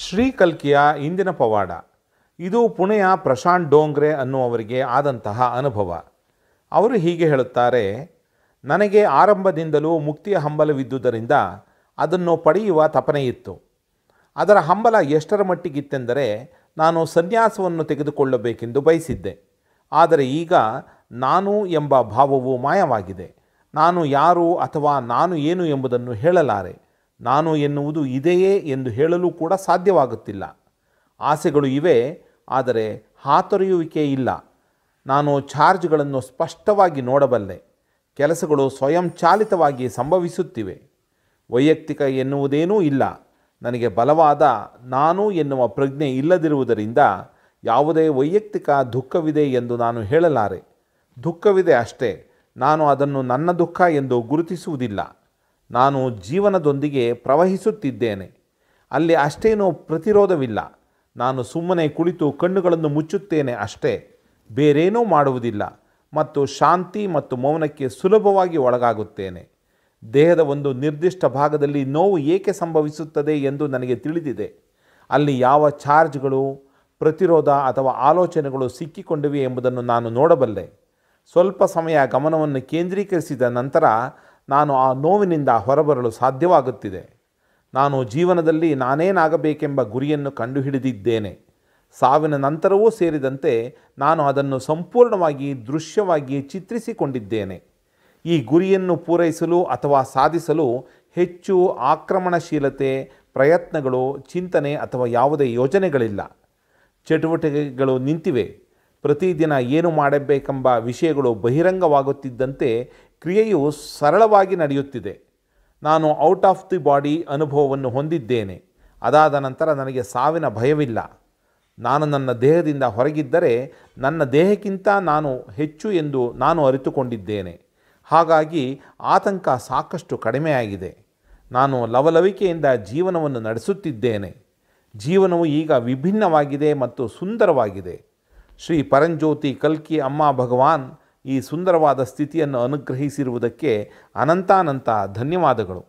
ಶ್ರೀ ಕಲ್ಕಿಯ ಇಂದಿನ ಪವಾಡ ಇದು ಪುಣೆಯ ಪ್ರಶಾಂತ್ ಡೋಂಗ್ರೆ ಅನ್ನುವವರಿಗೆ ಆದಂತಹ ಅನುಭವ ಅವರು ಹೀಗೆ ಹೇಳುತ್ತಾರೆ ನನಗೆ ಆರಂಭದಿಂದಲೂ ಮುಕ್ತಿಯ ಹಂಬಲವಿದ್ದುದರಿಂದ ಅದನ್ನು ಪಡೆಯುವ ತಪನೆಯಿತ್ತು ಅದರ ಹಂಬಲ ಎಷ್ಟರ ಮಟ್ಟಿಗಿತ್ತೆಂದರೆ ನಾನು ಸನ್ಯಾಸವನ್ನು ತೆಗೆದುಕೊಳ್ಳಬೇಕೆಂದು ಬಯಸಿದ್ದೆ ಆದರೆ ಈಗ ನಾನು ಎಂಬ ಭಾವವು ಮಾಯವಾಗಿದೆ ನಾನು ಯಾರು ಅಥವಾ ನಾನು ಏನು ಎಂಬುದನ್ನು ಹೇಳಲಾರೆ ನಾನು ಎನ್ನುವುದು ಇದೆಯೇ ಎಂದು ಹೇಳಲು ಕೂಡ ಸಾಧ್ಯವಾಗುತ್ತಿಲ್ಲ ಆಸೆಗಳು ಇವೆ ಆದರೆ ಹಾತೊರೆಯುವಿಕೆ ಇಲ್ಲ ನಾನು ಚಾರ್ಜ್ಗಳನ್ನು ಸ್ಪಷ್ಟವಾಗಿ ನೋಡಬಲ್ಲೆ ಕೆಲಸಗಳು ಸ್ವಯಂಚಾಲಿತವಾಗಿ ಸಂಭವಿಸುತ್ತಿವೆ ವೈಯಕ್ತಿಕ ಎನ್ನುವುದೇನೂ ಇಲ್ಲ ನನಗೆ ಬಲವಾದ ನಾನು ಎನ್ನುವ ಪ್ರಜ್ಞೆ ಇಲ್ಲದಿರುವುದರಿಂದ ಯಾವುದೇ ವೈಯಕ್ತಿಕ ದುಃಖವಿದೆ ಎಂದು ನಾನು ಹೇಳಲಾರೆ ದುಃಖವಿದೆ ಅಷ್ಟೇ ನಾನು ಅದನ್ನು ನನ್ನ ದುಃಖ ಎಂದು ಗುರುತಿಸುವುದಿಲ್ಲ ನಾನು ಜೀವನದೊಂದಿಗೆ ಪ್ರವಹಿಸುತ್ತಿದ್ದೇನೆ ಅಲ್ಲಿ ಅಷ್ಟೇನೂ ಪ್ರತಿರೋಧವಿಲ್ಲ ನಾನು ಸುಮ್ಮನೆ ಕುಳಿತು ಕಣ್ಣುಗಳನ್ನು ಮುಚ್ಚುತ್ತೇನೆ ಅಷ್ಟೇ ಬೇರೇನೂ ಮಾಡುವುದಿಲ್ಲ ಮತ್ತು ಶಾಂತಿ ಮತ್ತು ಮೌನಕ್ಕೆ ಸುಲಭವಾಗಿ ಒಳಗಾಗುತ್ತೇನೆ ದೇಹದ ಒಂದು ನಿರ್ದಿಷ್ಟ ಭಾಗದಲ್ಲಿ ನೋವು ಏಕೆ ಸಂಭವಿಸುತ್ತದೆ ಎಂದು ನನಗೆ ತಿಳಿದಿದೆ ಅಲ್ಲಿ ಯಾವ ಚಾರ್ಜ್ಗಳು ಪ್ರತಿರೋಧ ಅಥವಾ ಆಲೋಚನೆಗಳು ಸಿಕ್ಕಿಕೊಂಡಿವೆ ಎಂಬುದನ್ನು ನಾನು ನೋಡಬಲ್ಲೆ ಸ್ವಲ್ಪ ಸಮಯ ಗಮನವನ್ನು ಕೇಂದ್ರೀಕರಿಸಿದ ನಂತರ ನಾನು ಆ ನೋವಿನಿಂದ ಹೊರಬರಲು ಸಾಧ್ಯವಾಗುತ್ತಿದೆ ನಾನು ಜೀವನದಲ್ಲಿ ನಾನೇನಾಗಬೇಕೆಂಬ ಗುರಿಯನ್ನು ಕಂಡುಹಿಡಿದಿದ್ದೇನೆ ಸಾವಿನ ನಂತರವೂ ಸೇರಿದಂತೆ ನಾನು ಅದನ್ನು ಸಂಪೂರ್ಣವಾಗಿ ದೃಶ್ಯವಾಗಿ ಚಿತ್ರಿಸಿಕೊಂಡಿದ್ದೇನೆ ಈ ಗುರಿಯನ್ನು ಪೂರೈಸಲು ಅಥವಾ ಸಾಧಿಸಲು ಹೆಚ್ಚು ಆಕ್ರಮಣಶೀಲತೆ ಪ್ರಯತ್ನಗಳು ಚಿಂತನೆ ಅಥವಾ ಯಾವುದೇ ಯೋಜನೆಗಳಿಲ್ಲ ಚಟುವಟಿಕೆಗಳು ನಿಂತಿವೆ ಪ್ರತಿದಿನ ಏನು ಮಾಡಬೇಕೆಂಬ ವಿಷಯಗಳು ಬಹಿರಂಗವಾಗುತ್ತಿದ್ದಂತೆ ಕ್ರಿಯೆಯು ಸರಳವಾಗಿ ನಡೆಯುತ್ತಿದೆ ನಾನು ಔಟ್ ಆಫ್ ದಿ ಬಾಡಿ ಅನುಭವವನ್ನು ಹೊಂದಿದ್ದೇನೆ ಅದಾದ ನಂತರ ನನಗೆ ಸಾವಿನ ಭಯವಿಲ್ಲ ನಾನು ನನ್ನ ದೇಹದಿಂದ ಹೊರಗಿದ್ದರೆ ನನ್ನ ದೇಹಕ್ಕಿಂತ ನಾನು ಹೆಚ್ಚು ಎಂದು ನಾನು ಅರಿತುಕೊಂಡಿದ್ದೇನೆ ಹಾಗಾಗಿ ಆತಂಕ ಸಾಕಷ್ಟು ಕಡಿಮೆಯಾಗಿದೆ ನಾನು ಲವಲವಿಕೆಯಿಂದ ಜೀವನವನ್ನು ನಡೆಸುತ್ತಿದ್ದೇನೆ ಜೀವನವು ಈಗ ವಿಭಿನ್ನವಾಗಿದೆ ಮತ್ತು ಸುಂದರವಾಗಿದೆ ಶ್ರೀ ಪರಂಜ್ಯೋತಿ ಕಲ್ಕಿ ಅಮ್ಮ ಭಗವಾನ್ ಈ ಸುಂದರವಾದ ಸ್ಥಿತಿಯನ್ನು ಅನುಗ್ರಹಿಸಿರುವುದಕ್ಕೆ ಅನಂತಾನಂತ ಧನ್ಯವಾದಗಳು